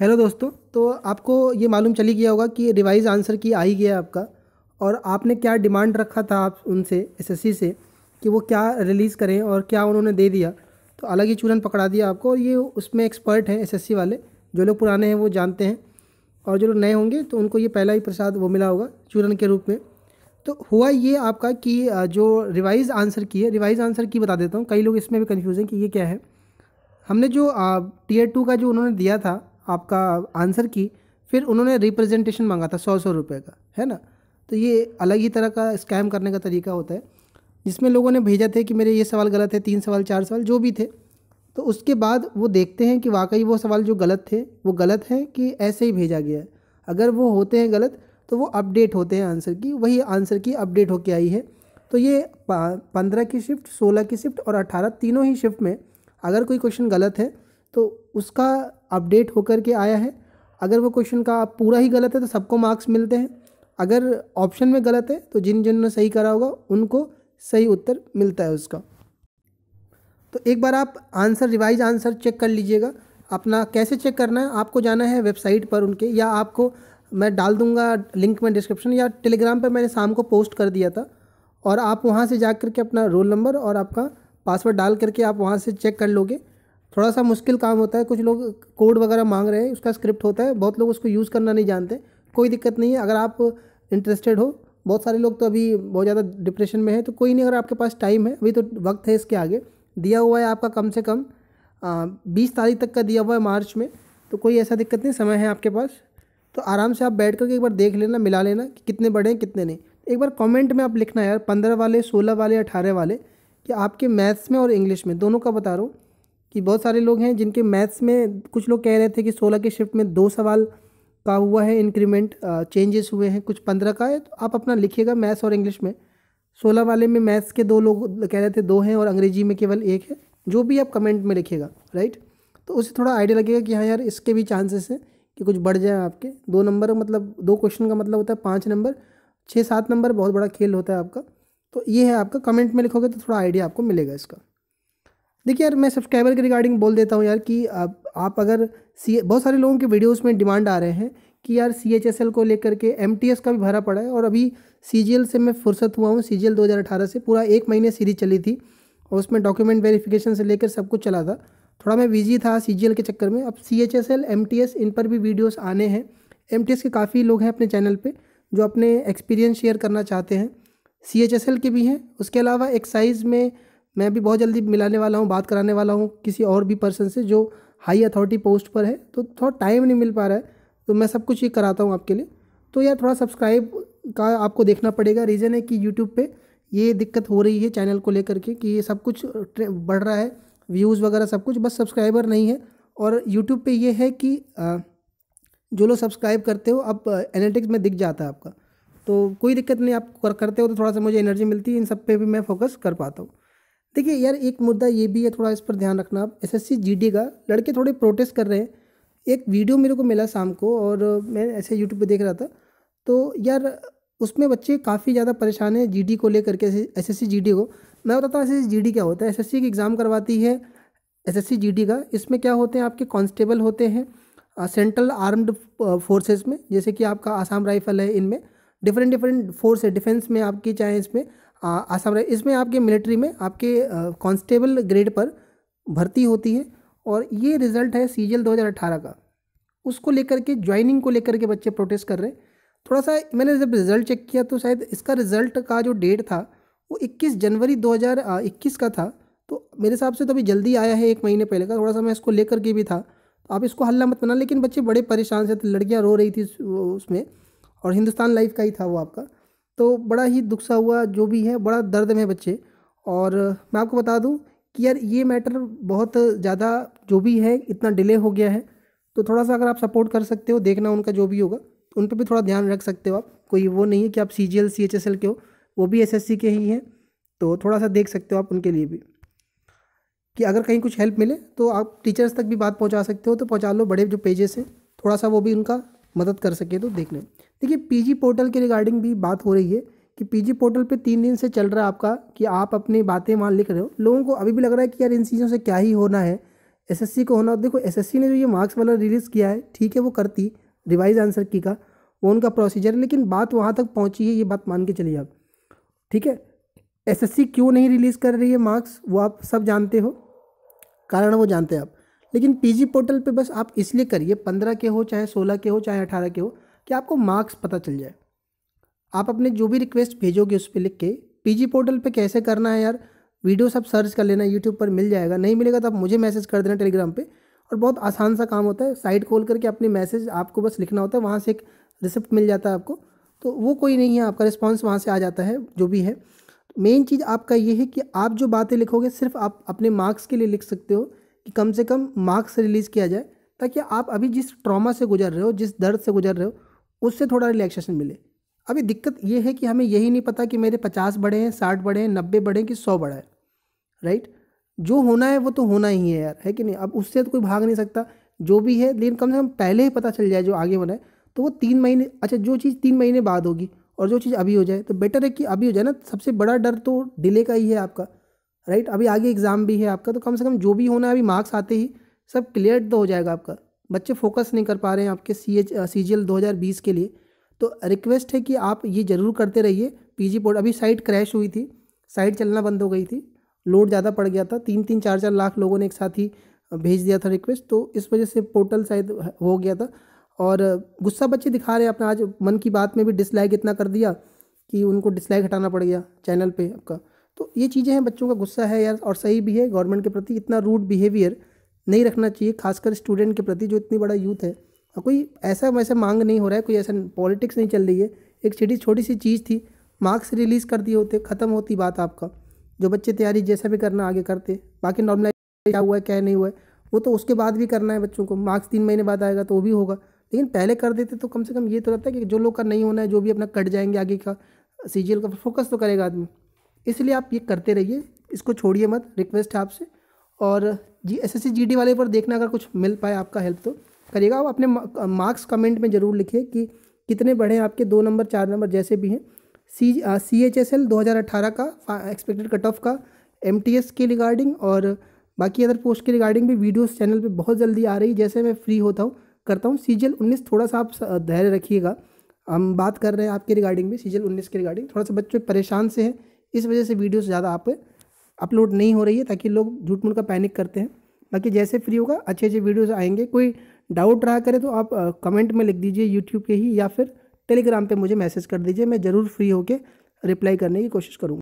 hello दोस्तों तो आपको ये मालूम चली गया होगा कि रिवाइज आंसर की आ ही गया आपका और आपने क्या डिमांड रखा था आप उनसे एसएससी से कि वो क्या रिलीज़ करें और क्या उन्होंने दे दिया तो अलग ही चूरन पकड़ा दिया आपको और ये उसमें एक्सपर्ट हैं एसएससी वाले जो लोग पुराने हैं वो जानते हैं और जो लोग नए होंगे तो उनको ये पहला ही प्रसाद वो मिला होगा चूरन के रूप में तो हुआ ये आपका कि जो रिवाइज आंसर की है रिवाइज आंसर की बता देता हूँ कई लोग इसमें भी कन्फ्यूज़ हैं कि ये क्या है हमने जो टीयर टू का जो उन्होंने दिया था आपका आंसर की फिर उन्होंने रिप्रेजेंटेशन मांगा था सौ सौ रुपये का है ना तो ये अलग ही तरह का स्कैम करने का तरीका होता है जिसमें लोगों ने भेजा थे कि मेरे ये सवाल गलत है तीन सवाल चार सवाल जो भी थे तो उसके बाद वो देखते हैं कि वाकई वो सवाल जो गलत थे वो गलत हैं कि ऐसे ही भेजा गया है अगर वो होते हैं गलत तो वो अपडेट होते हैं आंसर की वही आंसर की अपडेट होके आई है तो ये पंद्रह की शिफ्ट सोलह की शिफ्ट और अठारह तीनों ही शिफ्ट में अगर कोई क्वेश्चन गलत है तो उसका अपडेट होकर के आया है अगर वो क्वेश्चन का आप पूरा ही गलत है तो सबको मार्क्स मिलते हैं अगर ऑप्शन में गलत है तो जिन जिन ने सही करा होगा उनको सही उत्तर मिलता है उसका तो एक बार आप आंसर रिवाइज आंसर चेक कर लीजिएगा अपना कैसे चेक करना है आपको जाना है वेबसाइट पर उनके या आपको मैं डाल दूंगा लिंक में डिस्क्रिप्शन या टेलीग्राम पर मैंने शाम को पोस्ट कर दिया था और आप वहाँ से जा कर के अपना रोल नंबर और आपका पासवर्ड डाल करके आप वहाँ से चेक कर लोगे थोड़ा सा मुश्किल काम होता है कुछ लोग कोड वगैरह मांग रहे हैं उसका स्क्रिप्ट होता है बहुत लोग उसको यूज़ करना नहीं जानते कोई दिक्कत नहीं है अगर आप इंटरेस्टेड हो बहुत सारे लोग तो अभी बहुत ज़्यादा डिप्रेशन में है तो कोई नहीं अगर आपके पास टाइम है अभी तो वक्त है इसके आगे दिया हुआ है आपका कम से कम बीस तारीख तक का दिया हुआ है मार्च में तो कोई ऐसा दिक्कत नहीं समय है आपके पास तो आराम से आप बैठ करके एक बार देख लेना मिला लेना कि कितने बड़े हैं कितने नहीं एक बार कमेंट में आप लिखना यार पंद्रह वाले सोलह वाले अठारह वाले कि आपके मैथ्स में और इंग्लिश में दोनों का बता रहा हूँ कि बहुत सारे लोग हैं जिनके मैथ्स में कुछ लोग कह रहे थे कि सोलह के शिफ्ट में दो सवाल का हुआ है इंक्रीमेंट चेंजेस हुए हैं कुछ पंद्रह का है तो आप अपना लिखिएगा मैथ्स और इंग्लिश में सोलह वाले में मैथ्स के दो लोग कह रहे थे दो हैं और अंग्रेजी में केवल एक है जो भी आप कमेंट में लिखिएगा राइट तो उसे थोड़ा आइडिया लगेगा कि हाँ यार इसके भी चांसेस हैं कि कुछ बढ़ जाए आपके दो नंबर मतलब दो क्वेश्चन का मतलब होता है पाँच नंबर छः सात नंबर बहुत बड़ा खेल होता है आपका तो ये है आपका कमेंट में लिखोगे तो थोड़ा आइडिया आपको मिलेगा इसका देखिए यार मैं सब्सक्राइबर के रिगार्डिंग बोल देता हूँ यार कि आप, आप अगर सी बहुत सारे लोगों के वीडियोस में डिमांड आ रहे हैं कि यार सी एच एस एल को लेकर के एम टी एस का भी भरा पड़ा है और अभी सी जी एल से मैं फुर्सत हुआ हूँ सी जी एल दो हज़ार अठारह से पूरा एक महीने सीरीज चली थी और उसमें डॉक्यूमेंट वेरिफिकेशन से लेकर सब कुछ चला था थोड़ा मैं बिजी था सी जी एल के चक्कर में अब C H S L M T S इन पर भी वीडियोज़ आने हैं एम टी एस के काफ़ी लोग हैं अपने चैनल पर जो अपने एक्सपीरियंस शेयर करना चाहते हैं सी एच एस एल के भी हैं उसके अलावा एक्साइज में मैं भी बहुत जल्दी मिलाने वाला हूँ बात कराने वाला हूँ किसी और भी पर्सन से जो हाई अथॉरिटी पोस्ट पर है तो थोड़ा टाइम नहीं मिल पा रहा है तो मैं सब कुछ ये कराता हूँ आपके लिए तो यार थोड़ा सब्सक्राइब का आपको देखना पड़ेगा रीज़न है कि यूट्यूब पर ये दिक्कत हो रही है चैनल को लेकर के कि ये सब कुछ बढ़ रहा है व्यूज़ वगैरह सब कुछ बस सब्सक्राइबर नहीं है और यूट्यूब पर ये है कि जो लोग सब्सक्राइब करते हो अब एनालिटिक्स में दिख जाता है आपका तो कोई दिक्कत नहीं आप करते हो तो थोड़ा सा मुझे एनर्जी मिलती है इन सब पे भी मैं फोकस कर पाता हूँ देखिए यार एक मुद्दा ये भी है थोड़ा इस पर ध्यान रखना आप एस एस का लड़के थोड़े प्रोटेस्ट कर रहे हैं एक वीडियो मेरे को मिला शाम को और मैं ऐसे यूट्यूब पे देख रहा था तो यार उसमें बच्चे काफ़ी ज़्यादा परेशान हैं जी को लेकर के एस एस को मैं बताता हूँ एस एस क्या होता है एस एस की एग्ज़ाम करवाती है एस एस का इसमें क्या होते हैं आपके कांस्टेबल होते हैं सेंट्रल आर्म्ड फोर्सेस में जैसे कि आपका आसाम राइफल है इनमें डिफरेंट डिफरेंट फोर्स है डिफेंस में आपकी चाहे इसमें आसाम राज्य इसमें आपके मिलिट्री में आपके कांस्टेबल ग्रेड पर भर्ती होती है और ये रिजल्ट है सी 2018 का उसको लेकर के ज्वाइनिंग को लेकर के बच्चे प्रोटेस्ट कर रहे हैं थोड़ा सा मैंने जब रिज़ल्ट चेक किया तो शायद इसका रिज़ल्ट का जो डेट था वो 21 जनवरी 2021 का था तो मेरे हिसाब से तो अभी जल्दी आया है एक महीने पहले का थोड़ा सा मैं इसको लेकर के भी था तो आप इसको हल्ला मत बना लेकिन बच्चे बड़े परेशान से थे तो लड़कियाँ रो रही थी उसमें और हिंदुस्तान लाइफ का ही था वो आपका तो बड़ा ही दुख सा हुआ जो भी है बड़ा दर्द में बच्चे और मैं आपको बता दूं कि यार ये मैटर बहुत ज़्यादा जो भी है इतना डिले हो गया है तो थोड़ा सा अगर आप सपोर्ट कर सकते हो देखना उनका जो भी होगा तो उन पर भी थोड़ा ध्यान रख सकते हो आप कोई वो नहीं है कि आप C G L C H S L के हो वो भी एस एस सी के ही हैं तो थोड़ा सा देख सकते हो आप उनके लिए भी कि अगर कहीं कुछ हेल्प मिले तो आप टीचर्स तक भी बात पहुंचा सकते हो तो पहुंचा लो बड़े जो पेजेस हैं थोड़ा सा वो भी उनका मदद कर सके तो देख लें देखिए पीजी पोर्टल के रिगार्डिंग भी बात हो रही है कि पीजी पोर्टल पे तीन दिन से चल रहा है आपका कि आप अपनी बातें वहाँ लिख रहे हो लोगों को अभी भी लग रहा है कि यार इन चीज़ों से क्या ही होना है एसएससी को होना देखो एसएससी ने जो ये मार्क्स वाला रिलीज़ किया है ठीक है वो करती रिवाइज आंसर की का वो उनका प्रोसीजर है लेकिन बात वहाँ तक पहुँची है ये बात मान के चलिए आप ठीक है एस क्यों नहीं रिलीज़ कर रही है मार्क्स वो आप सब जानते हो कारण वो जानते हैं आप लेकिन पी पोर्टल पर बस आप इसलिए करिए पंद्रह के हो चाहे सोलह के हो चाहे अठारह के हो कि आपको मार्क्स पता चल जाए आप अपने जो भी रिक्वेस्ट भेजोगे उस पर लिख के पीजी पोर्टल पे कैसे करना है यार वीडियो सब सर्च कर लेना यूट्यूब पर मिल जाएगा नहीं मिलेगा तो आप मुझे मैसेज कर देना टेलीग्राम पे और बहुत आसान सा काम होता है साइट खोल करके अपनी मैसेज आपको बस लिखना होता है वहाँ से एक रिसिप्ट मिल जाता है आपको तो वो कोई नहीं है आपका रिस्पॉन्स वहाँ से आ जाता है जो भी है मेन चीज़ आपका ये है कि आप जो बातें लिखोगे सिर्फ आप अपने मार्क्स के लिए लिख सकते हो कि कम से कम मार्क्स रिलीज़ किया जाए ताकि आप अभी जिस ट्रॉमा से गुजर रहे हो जिस दर्द से गुजर रहे हो उससे थोड़ा रिलैक्सेशन मिले अभी दिक्कत ये है कि हमें यही नहीं पता कि मेरे पचास बड़े हैं साठ बड़े हैं नब्बे बड़े हैं कि सौ बड़ा है राइट जो होना है वो तो होना ही है यार है कि नहीं अब उससे तो कोई भाग नहीं सकता जो भी है लेकिन कम से कम पहले ही पता चल जाए जो आगे होना है तो वो तीन महीने अच्छा जो चीज़ तीन महीने बाद होगी और जो चीज़ अभी हो जाए तो बेटर है कि अभी हो जाए ना सबसे बड़ा डर तो डिले का ही है आपका राइट अभी आगे एग्ज़ाम भी है आपका तो कम से कम जो भी होना है अभी मार्क्स आते ही सब क्लियर तो हो जाएगा आपका बच्चे फोकस नहीं कर पा रहे हैं आपके C H C G L दो हज़ार बीस के लिए तो रिक्वेस्ट है कि आप ये ज़रूर करते रहिए पी जी बोर्ड अभी साइट क्रैश हुई थी साइट चलना बंद हो गई थी लोड ज़्यादा पड़ गया था तीन तीन चार चार लाख लोगों ने एक साथ ही भेज दिया था रिक्वेस्ट तो इस वजह से पोर्टल शायद हो गया था और गुस्सा बच्चे दिखा रहे हैं आपने आज मन की बात में भी डिसलाइक इतना कर दिया कि उनको डिसलाइक हटाना पड़ गया चैनल पे आपका तो ये चीज़ें हैं बच्चों का गुस्सा है यार और सही भी है गवर्नमेंट के प्रति इतना रूड बिहेवियर नहीं रखना चाहिए खासकर स्टूडेंट के प्रति जो इतनी बड़ा यूथ है और कोई ऐसा वैसा मांग नहीं हो रहा है कोई ऐसा पॉलिटिक्स नहीं चल रही है एक छोटी छोटी सी चीज़ थी मार्क्स रिलीज़ कर दिए होते ख़त्म होती बात आपका जो बच्चे तैयारी जैसा भी करना आगे करते बाकी नॉर्मलाइज क्या हुआ है क्या नहीं हुआ है वो तो उसके बाद भी करना है बच्चों को मार्क्स तीन महीने बाद आएगा तो वो भी होगा लेकिन पहले कर देते तो कम से कम ये तो रहता है कि जो लोग का नहीं होना है जो भी अपना कट जाएंगे आगे का सी का फोकस तो करेगा आदमी इसलिए आप ये करते रहिए इसको छोड़िए मत रिक्वेस्ट है आपसे और जी एस एस सी वाले पर देखना अगर कुछ मिल पाए आपका हेल्प तो करिएगा आप अपने मार्क्स कमेंट में ज़रूर लिखिए कि कितने बढ़े आपके दो नंबर चार नंबर जैसे भी हैं C C H S L दो हज़ार अट्ठारह का एक्सपेक्टेड कट ऑफ का एम टी एस के रिगार्डिंग और बाकी अदर पोस्ट के रिगार्डिंग भी वीडियोस चैनल पे बहुत जल्दी आ रही है जैसे मैं फ्री होता हूँ करता हूँ सी जी एल उन्नीस थोड़ा सा आप धैर्य रखिएगा हम बात कर रहे हैं आपके रिगार्डिंग भी सी जी एल उन्नीस के रिगार्डिंग थोड़ा सा बच्चे परेशान से हैं इस वजह से वीडियोस ज़्यादा आप अपलोड नहीं हो रही है ताकि लोग झूठ मूठ का पैनिक करते हैं बाकी जैसे फ्री होगा अच्छे अच्छे वीडियोज़ आएंगे कोई डाउट रहा करे तो आप कमेंट में लिख दीजिए यूट्यूब के ही या फिर टेलीग्राम पे मुझे मैसेज कर दीजिए मैं ज़रूर फ्री होकर रिप्लाई करने की कोशिश करूँगा